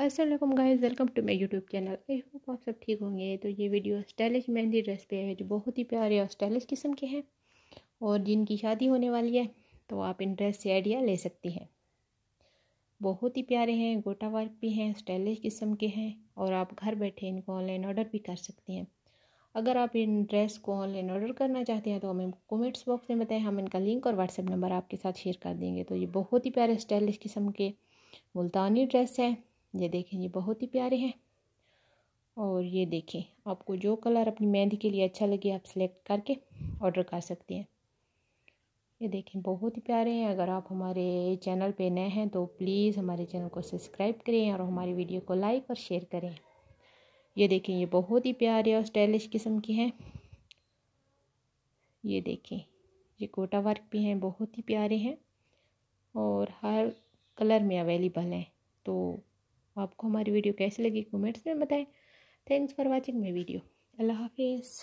Aslam guys welcome to my YouTube channel I hope आप सब ठीक होंगे तो ये वीडियो स्टाइलिश मेहंदी ड्रेस पे है जो बहुत ही प्यारे और स्टाइलिश किस्म के हैं और जिनकी शादी होने वाली है तो आप इन ड्रेस से आइडिया ले सकती हैं बहुत ही प्यारे हैं गोटा वर्क भी हैं स्टाइलिश किस्म के हैं और आप घर बैठे इनको ऑनलाइन ऑर्डर भी कर सकती हैं अगर आप इन ड्रेस को ऑनलाइन ऑर्डर करना चाहते हैं तो हमें कमेंट्स बॉक्स में बताएं हम इनका लिंक और व्हाट्सएप नंबर आपके साथ शेयर कर देंगे तो ये बहुत ही प्यारे स्टाइलिश किस्म के मुल्तानी ड्रेस हैं ये देखें ये बहुत ही प्यारे हैं और ये देखें आपको जो कलर अपनी मेहंदी के लिए अच्छा लगे आप सेलेक्ट करके ऑर्डर कर सकते हैं ये देखें बहुत ही प्यारे हैं अगर आप हमारे चैनल पे नए हैं तो प्लीज़ हमारे चैनल को सब्सक्राइब करें और हमारी वीडियो को लाइक और शेयर करें ये देखें ये बहुत ही प्यारे और स्टाइलिश किस्म के हैं ये देखें ये कोटा वर्क भी हैं बहुत ही प्यारे हैं और हर कलर में अवेलेबल हैं तो आपको हमारी वीडियो कैसी लगी कमेंट्स में बताएं thanks for watching my video अल्लाह हाफिज़